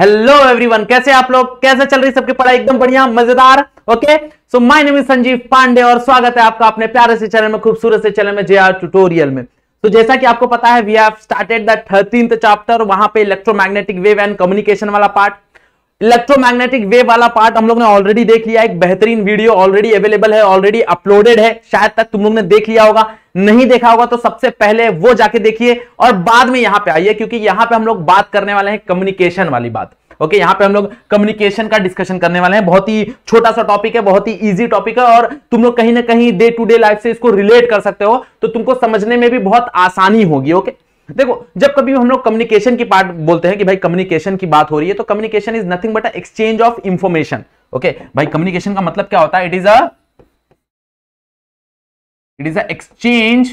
Hello everyone कैसे आप लोग कैसे चल रही सबकी पढ़ाई एकदम बढ़िया मजेदार okay so my name is Sanjeev Pandey और स्वागत है आपका अपने प्यारे से चैनल में खूबसूरत से चैनल में जे आर ट्यूटोरियल में तो जैसा कि आपको पता है we have started the thirteenth chapter वहां पे इलेक्ट्रोमैग्नेटिक वेव एंड कम्युनिकेशन वाला पार्ट इलेक्ट्रोमैग्नेटिक वेव वाला पार्ट हम लोग ने ऑलरेडी देख लिया एक बेहतरीन वीडियो ऑलरेडी अवेलेबल है ऑलरेडी अपलोडेड है शायद तक तुम लोग ने देख लिया होगा नहीं देखा होगा तो सबसे पहले वो जाके देखिए और बाद में यहां पे आइए क्योंकि यहां पे हम लोग बात करने वाले हैं कम्युनिकेशन वाली बात ओके यहां पे हम लोग कम्युनिकेशन का डिस्कशन करने वाले हैं बहुत ही छोटा सा टॉपिक है बहुत ही इजी टॉपिक है और तुम लोग कहीं ना कहीं डे टू डे लाइफ से इसको रिलेट कर सकते हो तो तुमको समझने में भी बहुत आसानी होगी ओके okay? देखो जब कभी हम लोग कम्युनिकेशन की पार्ट बोलते हैं कि भाई कम्युनिकेशन की बात हो रही है तो communication is nothing but exchange of information okay भाई कम्युनिकेशन का मतलब क्या होता है it is a it is a exchange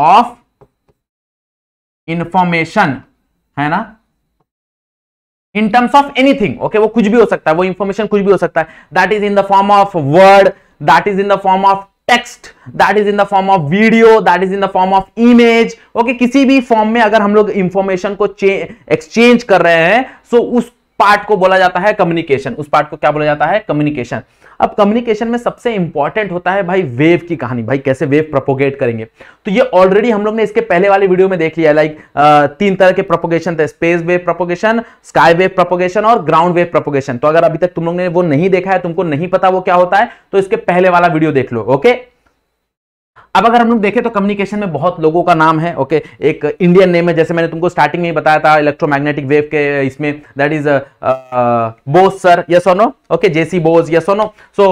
of information है ना in terms of anything okay वो कुछ भी हो सकता है वो इंफॉर्मेशन कुछ भी हो सकता है that is in the form of word that is in the form of text that is in the form of video that is in the form of image okay किसी भी फॉर्म में अगर हम लोग इंफॉर्मेशन को exchange कर रहे हैं सो so उस पार्ट को बोला जाता है कम्युनिकेशन उस पार्ट को क्या बोला जाता है कम्युनिकेशन अब कम्युनिकेशन में सबसे इंपॉर्टेंट होता है भाई वेव की कहानी भाई कैसे वेव प्रोपोगेट करेंगे तो ये ऑलरेडी हम लोग ने इसके पहले वाले वीडियो में देख लिया लाइक तीन तरह के प्रोपोगेशन थे space wave propagation sky wave propagation और ग्राउंड वेव प्रोपोगेशन तो अगर अभी तक तुम लोग ने वो नहीं देखा है तुमको नहीं पता वो क्या होता है तो इसके पहले वाला वीडियो देख लो ओके अब अगर हम लोग देखें तो कम्युनिकेशन में बहुत लोगों का नाम है ओके एक इंडियन नेम है जैसे मैंने तुमको स्टार्टिंग में बताया था इलेक्ट्रोमैग्नेटिक वेव के uh, इसमें that is Bose sir yes सोनो ओके जेसी बोस यस सोनो सो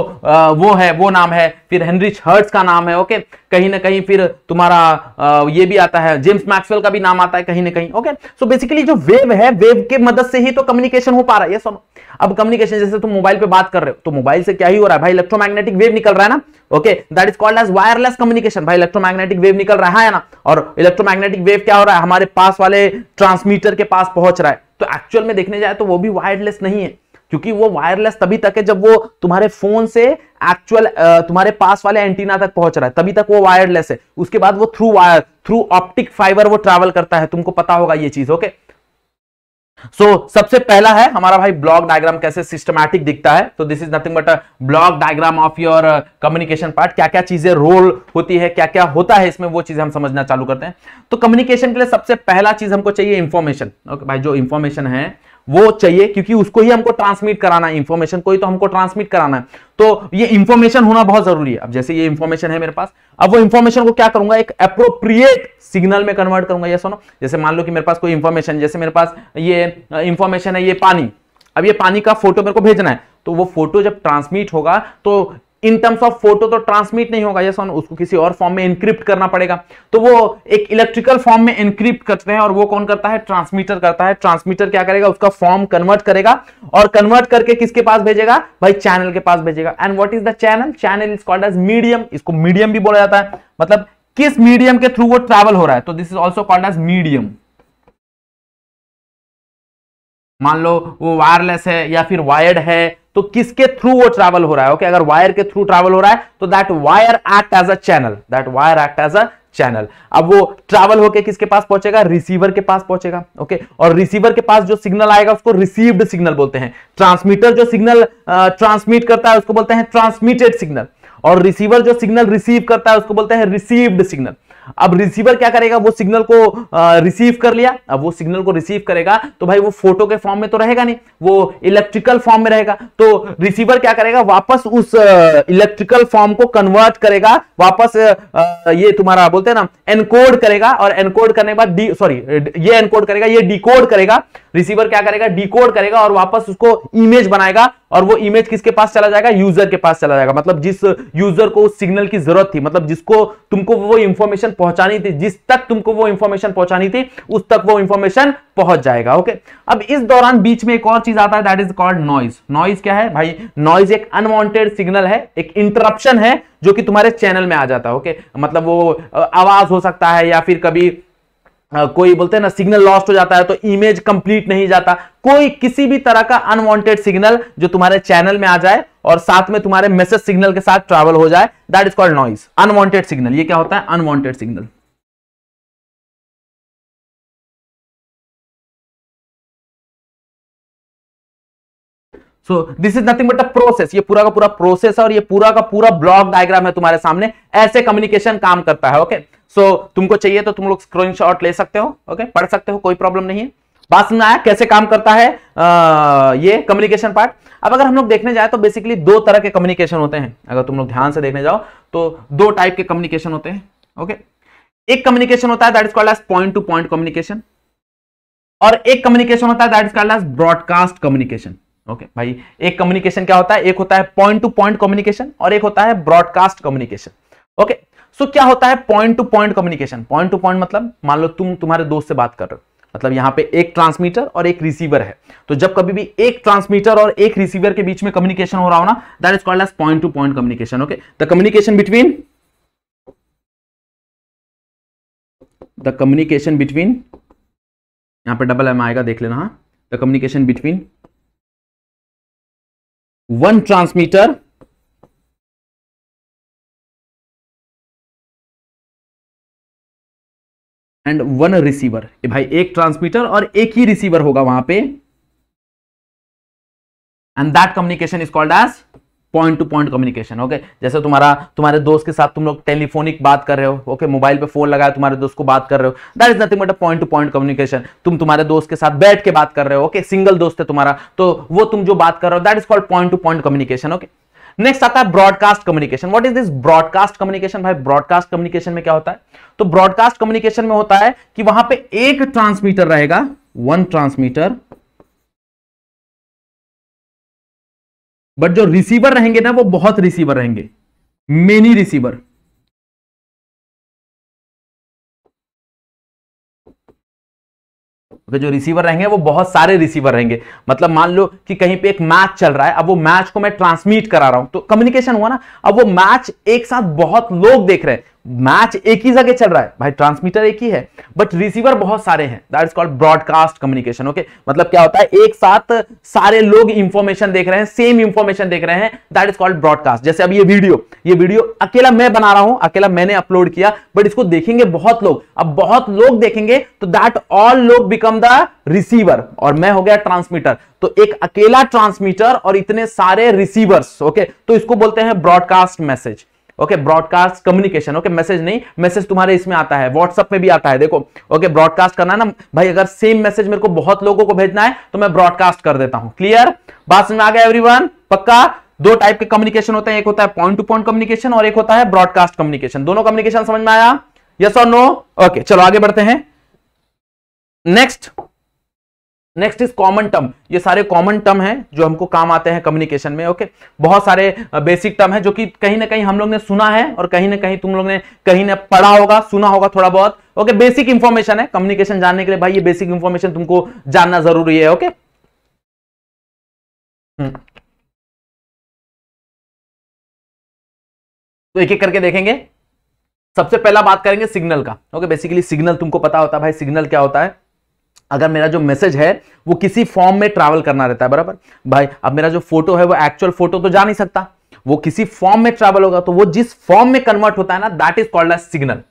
वो है वो नाम है फिर हेनरिच हर्ट्स का नाम है ओके okay? कहीं ना कहीं फिर तुम्हारा ये भी आता है जेम्स मैक्सवेल का भी नाम आता है कहीं ना कहीं ओके सो बेसिकली जो वेव है वेव के मदद से ही तो कम्युनिकेशन हो पा रहा है सुनो अब कम्युनिकेशन जैसे तुम मोबाइल पे बात कर रहे हो तो मोबाइल से क्या ही हो रहा है भाई इलेक्ट्रोमैग्नेटिक वेव निकल रहा है ना okay that is called as wireless communication भाई इलेक्ट्रोमैग्नेटिक वेव निकल रहा है ना और इलेक्ट्रोमैग्नेटिक वेव क्या हो रहा है हमारे पास वाले ट्रांसमीटर के पास पहुंच रहा है तो एक्चुअल में देखने जाए तो वो भी वायरलेस नहीं है क्योंकि वो वायरलेस तभी तक है जब वो तुम्हारे फोन से एक्चुअल तुम्हारे पास वाले एंटीना तक पहुंच रहा है तभी तक वो वायरलेस है उसके बाद वो through wire through optic fibre वो ट्रेवल करता है तुमको पता होगा ये चीज ओके सो so, सबसे पहला है हमारा भाई ब्लॉक डायग्राम कैसे सिस्टमैटिक दिखता है तो this is nothing but a block diagram of your communication part क्या क्या चीजें रोल होती है क्या क्या होता है इसमें वो चीजें हम समझना चालू करते हैं तो कम्युनिकेशन के लिए सबसे पहला चीज हमको चाहिए इंफॉर्मेशन ओके okay, भाई जो इंफॉर्मेशन है वो चाहिए क्योंकि उसको ही हमको ट्रांसमिट कराना है इंफॉर्मेशन को ही तो हमको ट्रांसमिट कराना है तो ये इंफॉर्मेशन होना बहुत जरूरी है अब जैसे ये इन्फॉर्मेशन है मेरे पास अब वो इंफॉर्मेशन को क्या करूंगा एक अप्रोप्रिएट सिग्नल में कन्वर्ट करूंगा ये सुनो जैसे मान लो कि मेरे पास कोई इंफॉर्मेशन जैसे मेरे पास ये इंफॉर्मेशन है ये पानी अब ये पानी का फोटो मेरे को भेजना है तो वो फोटो जब ट्रांसमिट होगा तो इन टर्म्स ऑफ फोटो तो ट्रांसमिट नहीं होगा यस उसको किसी और फॉर्म में इनक्रिप्ट करना पड़ेगा तो वो एक इलेक्ट्रिकल फॉर्म में इनक्रिप्ट करते हैं और वो कौन करता है ट्रांसमीटर करता है ट्रांसमीटर क्या करेगा उसका फॉर्म कन्वर्ट करेगा और कन्वर्ट करके किसके पास भेजेगा भाई चैनल के पास भेजेगा and what is the channel channel is called as medium इसको मीडियम भी बोला जाता है मतलब किस मीडियम के थ्रू वो ट्रैवल हो रहा है तो this is also called as medium मान लो वो वायरलेस है या फिर वायर्ड है तो किसके थ्रू वो ट्रैवल हो रहा है ओके okay, अगर वायर के थ्रू ट्रैवल हो रहा है तो that wire act as a channel that wire act as a channel अब वो ट्रैवल होके किसके पास पहुंचेगा रिसीवर के पास पहुंचेगा ओके okay? और रिसीवर के पास जो सिग्नल आएगा उसको रिसीव्ड सिग्नल बोलते हैं ट्रांसमीटर जो सिग्नल ट्रांसमिट करता है उसको बोलते हैं ट्रांसमिटेड सिग्नल और रिसीवर जो सिग्नल रिसीव करता है उसको बोलते हैं रिसीव्ड सिग्नल अब रिसीवर क्या करेगा वो सिग्नल को रिसीव कर लिया अब वो सिग्नल को रिसीव करेगा तो भाई वो फोटो के फॉर्म में तो रहेगा नहीं वो इलेक्ट्रिकल फॉर्म में रहेगा तो रिसीवर क्या करेगा वापस उस इलेक्ट्रिकल फॉर्म को कन्वर्ट करेगा वापस ये तुम्हारा बोलते हैं ना एनकोड करेगा और एनकोड करने के बाद डी सॉरी ये एनकोड करेगा ये डिकोड करेगा रिसीवर क्या करेगा डिकोड करेगा और वापस उसको इमेज बनाएगा और वो इमेज किसके पास चला जाएगा यूजर के पास चला जाएगा मतलब जिस यूजर को उस सिग्नल की जरूरत थी मतलब जिसको तुमको वो इंफॉर्मेशन पहुंचानी थी जिस तक तुमको वो इंफॉर्मेशन पहुंचानी थी उस तक वो इंफॉर्मेशन पहुंच जाएगा ओके अब इस दौरान बीच में एक और चीज आता है that is called noise noise क्या है भाई नॉइज एक अनवॉन्टेड सिग्नल है एक इंटरप्शन है जो कि तुम्हारे चैनल में आ जाता है ओके मतलब वो आवाज हो सकता है या फिर कभी कोई बोलते हैं ना सिग्नल लॉस्ट हो जाता है तो इमेज कंप्लीट नहीं जाता कोई किसी भी तरह का अनवांटेड सिग्नल जो तुम्हारे चैनल में आ जाए और साथ में तुम्हारे मैसेज सिग्नल के साथ ट्रैवल हो जाए that is called noise unwanted signal ये क्या होता है unwanted signal so this is nothing but a process ये पूरा का पूरा प्रोसेस है और ये पूरा का पूरा ब्लॉक डायग्राम है तुम्हारे सामने ऐसे कम्युनिकेशन काम करता है ओके okay? सो so, तुमको चाहिए तो तुम लोग स्क्रीनशॉट ले सकते हो ओके okay? पढ़ सकते हो कोई प्रॉब्लम नहीं है बात समझ आया कैसे काम करता है आ, ये कम्युनिकेशन पार्ट अब अगर हम लोग देखने जाए तो बेसिकली दो तरह के कम्युनिकेशन होते हैं अगर तुम लोग ध्यान से देखने जाओ तो दो टाइप के कम्युनिकेशन होते हैं ओके एक कम्युनिकेशन होता है that is called as point to point communication और एक कम्युनिकेशन होता है that is called as broadcast communication okay okay, भाई एक कम्युनिकेशन क्या होता है एक होता है पॉइंट टू पॉइंट कम्युनिकेशन और एक होता है ब्रॉडकास्ट कम्युनिकेशन ओके सो क्या होता है point to point communication point to point मतलब मान लो तुम तुम्हारे दोस्त से बात कर रहे हो मतलब यहाँ पे एक ट्रांसमीटर और एक रिसीवर है तो जब कभी भी एक ट्रांसमीटर और एक रिसीवर के बीच में कम्युनिकेशन हो रहा हो ना that is called as point to point communication okay the communication between the communication between यहां पे डबल एम आएगा देख लेना the communication between one transmitter and one receiver भाई एक ट्रांसमीटर और एक ही रिसीवर होगा वहां पे and that communication is called as point to point communication okay जैसे तुम्हारा तुम्हारे दोस्त के साथ तुम लोग टेलीफोनिक बात कर रहे हो ओके मोबाइल पे फोन लगाया तुम्हारे दोस्त को बात कर रहे हो that is nothing but a point to point communication तुम तुम्हारे दोस्त के साथ बैठ के बात कर रहे हो ओके सिंगल दोस्त है तुम्हारा तो वो तुम जो बात कर रहे हो that is called point to point communication okay next आता है broadcast communication what is this broadcast communication भाई ब्रॉडकास्ट कम्युनिकेशन में क्या होता है तो ब्रॉडकास्ट कम्युनिकेशन में होता है कि वहां पे एक ट्रांसमीटर रहेगा वन ट्रांसमीटर बट जो रिसीवर रहेंगे ना वो बहुत रिसीवर रहेंगे मेनी रिसीवर तो जो रिसीवर रहेंगे वो बहुत सारे रिसीवर रहेंगे मतलब मान लो कि कहीं पे एक मैच चल रहा है अब वो मैच को मैं ट्रांसमिट करा रहा हूं तो कम्युनिकेशन हुआ ना अब वो मैच एक साथ बहुत लोग देख रहे हैं मैच एक ही जगह चल रहा है भाई ट्रांसमीटर एक ही है बट रिसीवर बहुत सारे हैं that is called broadcast communication okay मतलब क्या होता है एक साथ सारे लोग इंफॉर्मेशन देख रहे हैं सेम इंफॉर्मेशन देख रहे हैं दैट इज कॉल्ड ब्रॉडकास्ट जैसे अब ये वीडियो ये वीडियो अकेला मैं बना रहा हूं अकेला मैंने अपलोड किया बट इसको देखेंगे बहुत लोग अब बहुत लोग देखेंगे तो दैट ऑल लोग बिकम द रिसीवर और मैं हो गया ट्रांसमीटर तो एक अकेला ट्रांसमीटर और इतने सारे रिसीवर्स ओके तो इसको बोलते हैं broadcast message okay broadcast communication okay message नहीं मैसेज तुम्हारे इसमें आता है व्हाट्सअप में भी आता है देखो ओके ब्रॉडकास्ट करना ना भाई अगर सेम मैसेज मेरे को बहुत लोगों को भेजना है तो मैं ब्रॉडकास्ट कर देता हूं क्लियर बात समझ में आ गया एवरीवन पक्का दो टाइप के कम्युनिकेशन होते हैं एक होता है पॉइंट टू पॉइंट कम्युनिकेशन और एक होता है ब्रॉडकास्ट कम्युनिकेशन दोनों कम्युनिकेशन समझ में आया यस और नो ओके चलो आगे बढ़ते हैं next next is common term ये सारे कॉमन टर्म हैं जो हमको काम आते हैं कम्युनिकेशन में ओके okay? बहुत सारे बेसिक टर्म हैं जो कि कहीं ना कहीं हम लोग ने सुना है और कहीं ना कहीं तुम लोग ने कहीं ना पढ़ा होगा सुना होगा थोड़ा बहुत ओके बेसिक इंफॉर्मेशन है कम्युनिकेशन जानने के लिए भाई ये बेसिक इंफॉर्मेशन तुमको जानना जरूरी है ओके okay? हम्म। तो एक एक करके देखेंगे सबसे पहला बात करेंगे सिग्नल का ओके बेसिकली सिग्नल तुमको पता होता है भाई सिग्नल क्या होता है अगर मेरा जो मैसेज है वो किसी फॉर्म में ट्रैवल करना रहता है बराबर भाई अब मेरा जो फोटो है वो एक्चुअल फोटो तो जा नहीं सकता वो किसी फॉर्म में ट्रैवल होगा तो वो जिस फॉर्म में कन्वर्ट होता है ना that is called as signal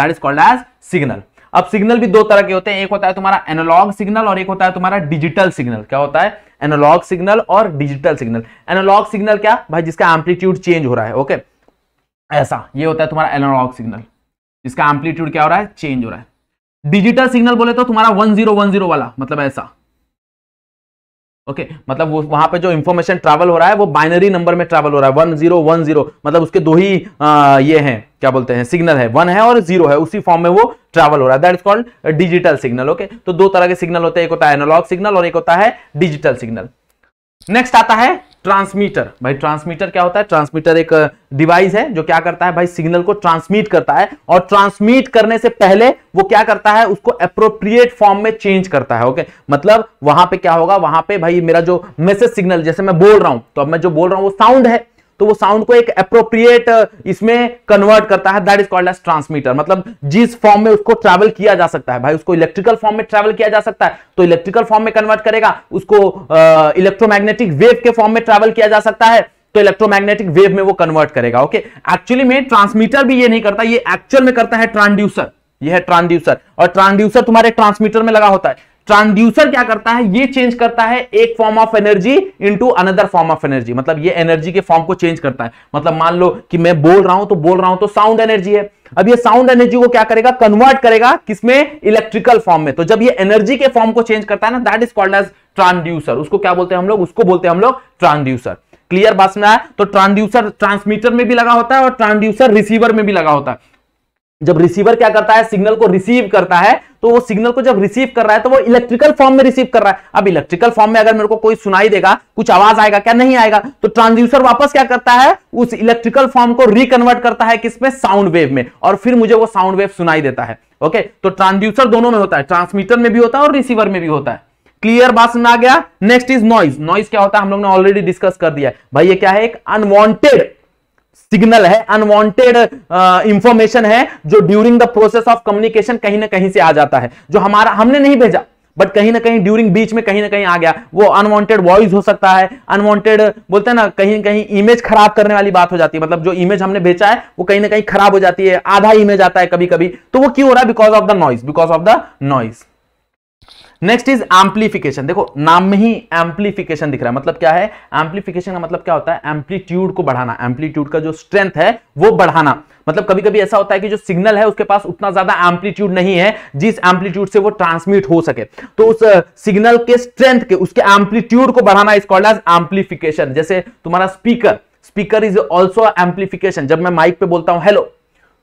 that is called as signal अब सिग्नल भी दो तरह के होते हैं एक होता है तुम्हारा एनालॉग सिग्नल और एक होता है तुम्हारा डिजिटल सिग्नल क्या होता है एनालॉग सिग्नल और डिजिटल सिग्नल एनालॉग सिग्नल क्या भाई जिसका एम्पलीट्यूड चेंज हो रहा है ओके ऐसा ये होता है तुम्हारा एनालॉग सिग्नल जिसका एम्पलीट्यूड क्या हो रहा है चेंज हो रहा है डिजिटल सिग्नल बोले तो तुम्हारा वन जीरो वन जीरो वाला मतलब ऐसा ओके okay, मतलब वहां पे जो इंफॉर्मेशन ट्रैवल हो रहा है वो बाइनरी नंबर में ट्रैवल हो रहा है वन जीरो वन जीरो मतलब उसके दो ही आ, ये हैं क्या बोलते हैं सिग्नल है वन है और जीरो है उसी फॉर्म में वो ट्रैवल हो रहा है that is called digital signal okay तो दो तरह के सिग्नल होते हैं एक होता है एनोलॉग सिग्नल और एक होता है डिजिटल सिग्नल नेक्स्ट आता है ट्रांसमीटर भाई ट्रांसमीटर क्या होता है ट्रांसमीटर एक डिवाइस है जो क्या करता है भाई सिग्नल को ट्रांसमिट करता है और ट्रांसमिट करने से पहले वो क्या करता है उसको अप्रोप्रिएट फॉर्म में चेंज करता है ओके मतलब वहां पे क्या होगा वहां पे भाई मेरा जो मैसेज सिग्नल जैसे मैं बोल रहा हूं तो अब मैं जो बोल रहा हूं वो साउंड है तो वो साउंड को एक अप्रोप्रिएट uh, इसमें कन्वर्ट करता है that is called as transmitter मतलब जिस फॉर्म में उसको ट्रैवल किया जा सकता है भाई उसको इलेक्ट्रिकल फॉर्म में ट्रैवल किया जा सकता है तो इलेक्ट्रिकल फॉर्म में कन्वर्ट करेगा उसको इलेक्ट्रोमैग्नेटिक uh, वेव के फॉर्म में ट्रैवल किया जा सकता है तो इलेक्ट्रोमैग्नेटिक वेव में वो कन्वर्ट करेगा ओके एक्चुअली में ट्रांसमीटर भी ये नहीं करता ये एक्चुअल में करता है ट्रांसड्यूसर यह है ट्रांसड्यूसर और ट्रांसड्यूसर तुम्हारे ट्रांसमीटर में लगा होता है ट्रांसड्यूसर क्या करता है ये चेंज करता है एक form of energy into another form of energy मतलब ये एनर्जी के फॉर्म को चेंज करता है मतलब मान लो कि मैं बोल रहा हूं तो बोल रहा हूं तो साउंड एनर्जी है अब ये साउंड एनर्जी को क्या करेगा कन्वर्ट करेगा किसमें इलेक्ट्रिकल फॉर्म में तो जब ये एनर्जी के फॉर्म को चेंज करता है ना that is called as transducer उसको क्या बोलते हैं हम लोग उसको बोलते हैं हम लोग ट्रांसड्यूसर क्लियर बात में आया तो ट्रांसड्यूसर ट्रांसमीटर में भी लगा होता है और ट्रांसड्यूसर रिसीवर में भी लगा होता है जब रिसीवर क्या करता है सिग्नल को रिसीव करता है तो वो सिग्नल को जब रिसीव कर रहा है तो वो इलेक्ट्रिकल फॉर्म में रिसीव कर रहा है अब इलेक्ट्रिकल फॉर्म में अगर मेरे को कोई सुनाई देगा कुछ आवाज आएगा क्या नहीं आएगा तो ट्रांसड्यूसर वापस क्या करता है उस इलेक्ट्रिकल फॉर्म को रिकन्वर्ट करता है किसमें साउंड वेव में और फिर मुझे वो साउंड वेव सुनाई देता है ओके तो ट्रांसड्यूसर दोनों में होता है ट्रांसमीटर में भी होता है और रिसीवर में भी होता है क्लियर बात सुना गया नेक्स्ट इज नॉइज नॉइज क्या होता है हम लोग ने ऑलरेडी डिस्कस कर दिया भाई ये क्या है एक अनवॉन्टेड सिग्नल है अनवांटेड इंफॉर्मेशन uh, है जो during the process of communication कहीं ना कहीं से आ जाता है जो हमारा हमने नहीं भेजा बट कहीं ना कहीं ड्यूरिंग बीच में कहीं ना कहीं आ गया वो अनवांटेड वॉइस हो सकता है अनवांटेड बोलते हैं ना कहीं ना कहीं इमेज खराब करने वाली बात हो जाती है मतलब जो इमेज हमने भेजा है वो कहीं ना कहीं खराब हो जाती है आधा इमेज आता है कभी कभी तो वो क्यों हो रहा है because of the noise because of the noise next is amplification देखो नाम में ही एम्पलीफिकेशन दिख रहा है मतलब क्या है एम्पलीफिकेशन का मतलब क्या होता है एम्पलीट्यूड को बढ़ाना एम्पलीट्यूड का जो स्ट्रेंथ है वो बढ़ाना मतलब कभी कभी ऐसा होता है कि जो सिग्नल है उसके पास उतना ज्यादा एम्पलीट्यूड नहीं है जिस एम्पलीट्यूड से वो ट्रांसमिट हो सके तो उस सिग्नल के स्ट्रेंथ के उसके एम्पलीट्यूड को बढ़ाना इज कॉल्ड एज एम्पलीफिकेशन जैसे तुम्हारा speaker speaker is also amplification जब मैं माइक पे बोलता हूँ हेलो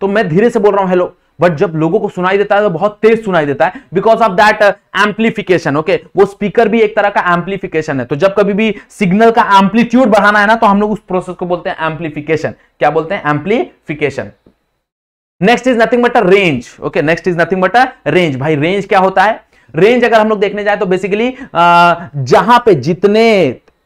तो मैं धीरे से बोल रहा हूँ हेलो बट जब लोगों को सुनाई देता है तो बहुत तेज सुनाई देता है because of that amplification okay वो स्पीकर भी एक तरह का एम्पलीफिकेशन है तो जब कभी भी सिग्नल का एम्पलीट्यूड बढ़ाना है ना तो हम लोग उस प्रोसेस को बोलते हैं एम्पलीफिकेशन क्या बोलते हैं amplification next is nothing but a range okay next is nothing but a range भाई रेंज क्या होता है रेंज अगर हम लोग देखने जाए तो बेसिकली uh, जहां पे जितने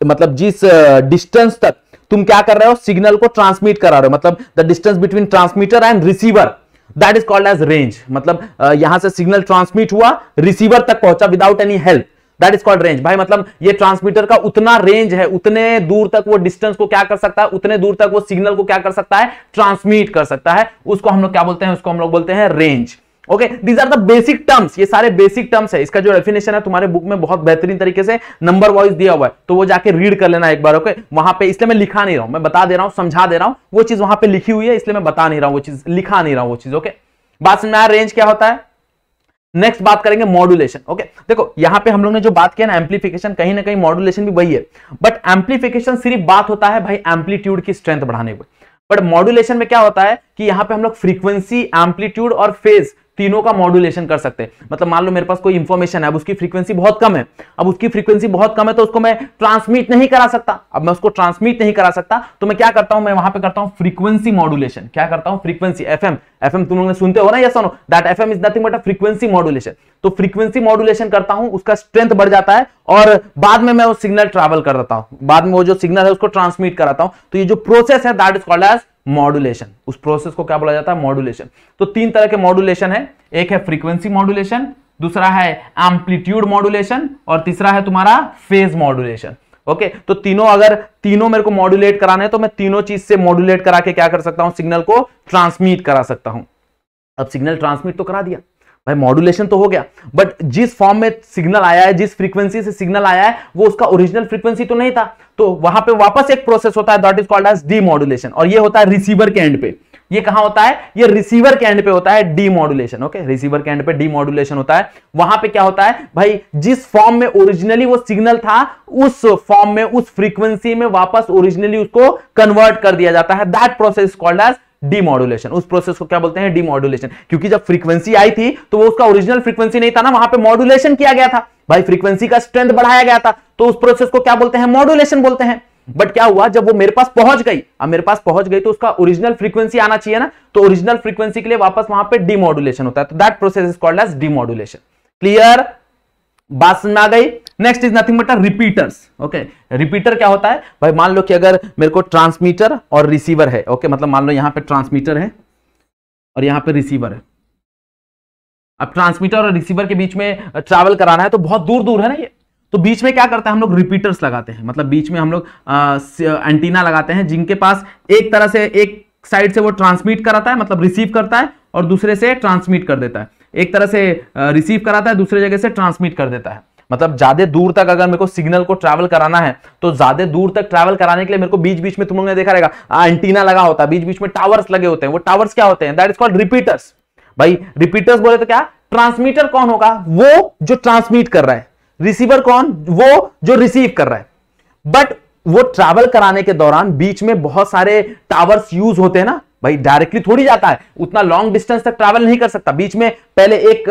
मतलब जिस डिस्टेंस uh, तक तुम क्या कर रहे हो सिग्नल को ट्रांसमिट करा रहे हो मतलब the distance between transmitter and receiver that is called as range मतलब यहां से सिग्नल ट्रांसमिट हुआ रिसीवर तक पहुंचा without any help that is called range भाई मतलब ये ट्रांसमीटर का उतना रेंज है उतने दूर तक वो डिस्टेंस को क्या कर सकता है उतने दूर तक वो सिग्नल को क्या कर सकता है ट्रांसमिट कर सकता है उसको हम लोग क्या बोलते हैं उसको हम लोग बोलते हैं range okay these are the basic terms ये सारे बेसिक टर्म्स है इसका जो डेफिनेशन है तुम्हारे बुक में बहुत बेहतरीन तरीके से नंबर वाइज दिया हुआ है तो वो जाके रीड कर लेना एक बार ओके okay? वहां पे इसलिए मैं लिखा नहीं रहा हूं मैं बता दे रहा हूं समझा दे रहा हूं वो चीज वहां पे लिखी हुई है इसलिए मैं बता नहीं रहा हूं वो चीज लिखा नहीं रहा हूं वो चीज ओके okay? बात समझ रेंज क्या होता है नेक्स्ट बात करेंगे मॉड्यूलेशन ओके देखो यहाँ पे हम लोग ने जो बात किया ना एम्पलीफिकेशन कहीं ना कहीं मॉड्यूलेशन भी वही है बट एम्पलीफिकेशन सिर्फ बात होता है भाई एम्पलीट्यूड की स्ट्रेंथ बढ़ाने को बट मॉड्यूलेशन में क्या होता है कि यहाँ पे हम लोग फ्रीक्वेंसी एम्पलीट्यूड और फेज तीनों का मॉड्यूलेशन कर सकते हैं मतलब मान लो मेरे पास कोई इंफॉर्मेशन है अब उसकी फ्रीक्वेंसी बहुत कम है अब उसकी फ्रीक्वेंसी बहुत कम है तो उसको मैं ट्रांसमिट नहीं करा सकता अब मैं उसको ट्रांसमिट नहीं करा सकता तो मैं क्या करता हूं मैं वहां पे करता हूं फ्रीक्वेंसी मॉड्यूलेशन क्या करता हूं फ्रीक्वेंसी एफ एम तुम लोग सुनते हो ना ये सुनो that F is nothing but a frequency modulation तो फ्रीक्वेंसी मॉड्यूलेशन करता हूं उसका स्ट्रेंथ बढ़ जाता है और बाद में मैं वो सिग्नल ट्रैवल कर देता हूं बाद में वो जो सिग्नल है उसको ट्रांसमिट कराता हूं तो ये जो प्रोसेस है that is called as modulation उस प्रोसेस को क्या बोला जाता है मॉड्यूलेशन तो तीन तरह के मॉड्यूलेशन है एक है फ्रीक्वेंसी मॉड्यूलेशन दूसरा है एम्पलीट्यूड मॉड्यूलेशन और तीसरा है तुम्हारा फेज मॉड्यूलेशन ओके okay, तो तीनों अगर तीनों मेरे को मॉड्यूलेट कराने हैं तो मैं तीनों चीज से मॉड्यूलेट करा के क्या कर सकता हूं सिग्नल को ट्रांसमिट करा सकता हूं अब सिग्नल ट्रांसमिट तो करा दिया भाई मॉड्यूलेशन तो हो गया बट जिस फॉर्म में सिग्नल आया है जिस फ्रीक्वेंसी से सिग्नल आया है वो उसका ओरिजिनल फ्रीक्वेंसी तो नहीं था तो वहां पे वापस एक प्रोसेस होता है that is called as demodulation और ये होता है रिसीवर के एंड पे ये कहा होता है ये रिसीवर के एंड पे होता है डीमॉड्यूलेशन ओके रिसीवर के एंड पे डीमॉड्यूलेशन होता है वहां पे क्या होता है भाई जिस फॉर्म में ओरिजिनली वो सिग्नल था उस फॉर्म में उस फ्रीक्वेंसी में वापस ओरिजिनली उसको कन्वर्ट कर दिया जाता है that process called as demodulation उस प्रोसेस को क्या बोलते हैं डिमोडुलेशन क्योंकि जब फ्रीक्वेंसी आई थी तो वो उसका ओरिजिनल फ्रीक्वेंसी नहीं था ना वहां पे मॉडुलेशन किया गया था भाई फ्रीक्वेंसी का स्ट्रेंथ बढ़ाया गया था तो उस प्रोसेस को क्या बोलते हैं मॉडुलेशन बोलते हैं बट क्या हुआ जब वो मेरे पास पहुंच गई अब मेरे पास पहुंच गई तो उसका ओरिजिनल फ्रीक्वेंसी आना चाहिए ना तो ओरिजिनल फ्रीक्वेंसी के लिए वापस वहां पे डिमोडुलेशन होता है तो that process is called as demodulation clear बात समझ में आ गई next is nothing but repeaters okay repeater क्या होता है भाई मान लो कि अगर मेरे को ट्रांसमीटर और रिसीवर है ओके okay? मतलब मान लो यहां पे ट्रांसमीटर है और यहां पे रिसीवर है अब ट्रांसमीटर और रिसीवर के बीच में ट्रैवल कराना है तो बहुत दूर दूर है ना ये तो बीच में क्या करते हैं हम लोग रिपीटर्स लगाते हैं मतलब बीच में हम लोग एंटीना लगाते हैं जिनके पास एक तरह से एक साइड से वो ट्रांसमिट कराता है मतलब रिसीव करता है और दूसरे से ट्रांसमिट कर देता है एक तरह से रिसीव कराता है दूसरे जगह से ट्रांसमिट कर देता है मतलब ज्यादा दूर तक अगर मेरे को सिग्नल को ट्रैवल कराना है तो ज्यादा दूर तक ट्रैवल कराने के लिए मेरे को बीच बीच में तुम लोगों ने देखा रहेगा एंटीना लगा होता है बीच बीच में टावर्स लगे होते हैं वो टावर्स क्या होते हैं दैट इज कॉल्ड रिपीटर्स भाई रिपीटर्स बोले तो क्या ट्रांसमीटर कौन होगा वो जो ट्रांसमिट कर रहा है रिसीवर कौन वो जो रिसीव कर रहा है बट वो ट्रैवल कराने के दौरान बीच में बहुत सारे टावर्स यूज होते हैं ना भाई डायरेक्टली थोड़ी जाता है उतना लॉन्ग डिस्टेंस तक ट्रैवल नहीं कर सकता बीच में पहले एक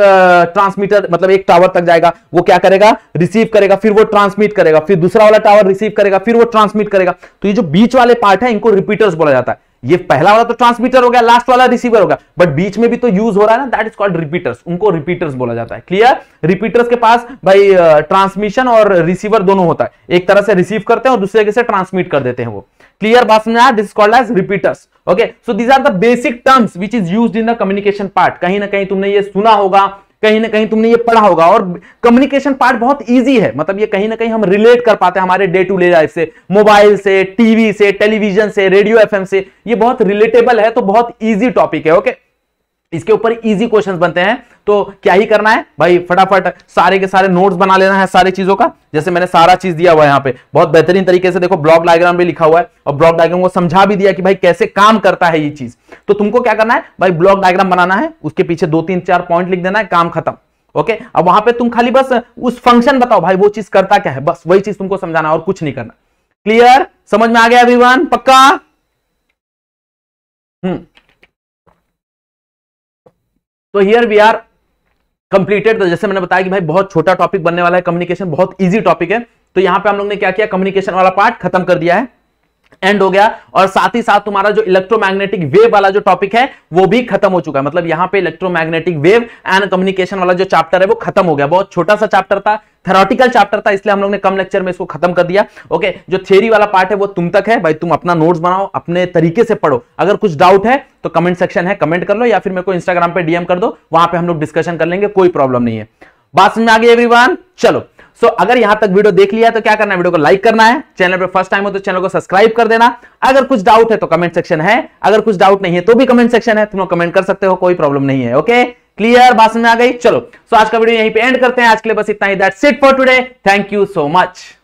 ट्रांसमीटर मतलब एक टावर तक जाएगा वो क्या करेगा रिसीव करेगा फिर वो ट्रांसमिट करेगा फिर दूसरा वाला टावर रिसीव करेगा फिर वो ट्रांसमिट करेगा तो ये जो बीच वाले पार्ट है इनको रिपीटर्स बोला जाता है ये पहला वाला तो ट्रांसमीटर हो गया लास्ट वाला रिसीवर होगा बट बीच में भी तो यूज हो रहा है ना दैट इज कॉल्ड रिपीटर्स उनको रिपीटर्स बोला जाता है क्लियर रिपीटर्स के पास भाई ट्रांसमिशन और रिसीवर दोनों होता है एक तरह से रिसीव करते हैं और दूसरे से ट्रांसमिट कर देते हैं वो क्लियर बात समझ आया this called as repeaters okay so these are the basic terms which is use in the communication part कहीं ना कहीं तुमने ये सुना होगा कहीं ना कहीं तुमने ये पढ़ा होगा और कम्युनिकेशन पार्ट बहुत इजी है मतलब ये कहीं ना कहीं हम रिलेट कर पाते हैं हमारे डे टू डे लाइफ से मोबाइल से टीवी से टेलीविजन से रेडियो एफएम से ये बहुत रिलेटेबल है तो बहुत इजी टॉपिक है ओके okay? इसके ऊपर इजी क्वेश्चंस बनते हैं तो क्या ही करना है भाई फटाफट सारे के सारे नोट्स बना लेना है सारी चीजों का जैसे मैंने सारा चीज दिया हुआ है यहाँ पे बहुत बेहतरीन तरीके से देखो ब्लॉक डायग्राम भी लिखा हुआ है और ब्लॉक डायग्राम को समझा भी दिया कि भाई कैसे काम करता है ये चीज तो तुमको क्या करना है भाई ब्लॉक डायग्राम बनाना है उसके पीछे दो तीन चार पॉइंट लिख देना है काम खत्म ओके अब वहां पर तुम खाली बस उस फंक्शन बताओ भाई वो चीज करता क्या है बस वही चीज तुमको समझाना और कुछ नहीं करना क्लियर समझ में आ गया अभिमान पक्का हम्म तो हियर वी आर कंप्लीटेड जैसे मैंने बताया कि भाई बहुत छोटा टॉपिक बनने वाला है कम्युनिकेशन बहुत ईजी टॉपिक है तो यहां पे हम लोग ने क्या किया कम्युनिकेशन वाला पार्ट खत्म कर दिया है एंड हो गया और साथ ही साथ तुम्हारा जो इलेक्ट्रोमैग्नेटिक वेव वाला जो टॉपिक है वो भी खत्म हो चुका है मतलब यहाँ पे इलेक्ट्रोमैग्नेटिक वेव एंड कम्युनिकेशन वाला जो चैप्टर है वो खत्म हो गया बहुत छोटा सा चैप्टर था थेरोटिकल चैप्टर था इसलिए हम लोग ने कम लेक्चर में इसको खत्म कर दिया ओके जो थेरी वाला पार्ट है वो तुम तक है भाई तुम अपना नोट्स बनाओ अपने तरीके से पढ़ो अगर कुछ डाउट है तो कमेंट सेक्शन है कमेंट कर लो या फिर मेरे को इंस्टाग्राम पे डीएम कर दो वहां पर हम लोग डिस्कशन कर लेंगे कोई प्रॉब्लम नहीं है बात समझ में आ गई एवरीवन चलो सो so, अगर यहां तक वीडियो देख लिया तो क्या करना है वीडियो को लाइक करना है चैनल पर फर्स्ट टाइम हो तो चैनल को सब्सक्राइब कर देना अगर कुछ डाउट है तो कमेंट सेक्शन है अगर कुछ डाउट नहीं है तो भी कमेंट सेक्शन है तुम लोग कमेंट कर सकते हो कोई प्रॉब्लम नहीं है ओके क्लियर बात समझ आ गई चलो सो so, आज का वीडियो यहीं पे एंड करते हैं आज के लिए बस इतना ही that's it for today thank you so much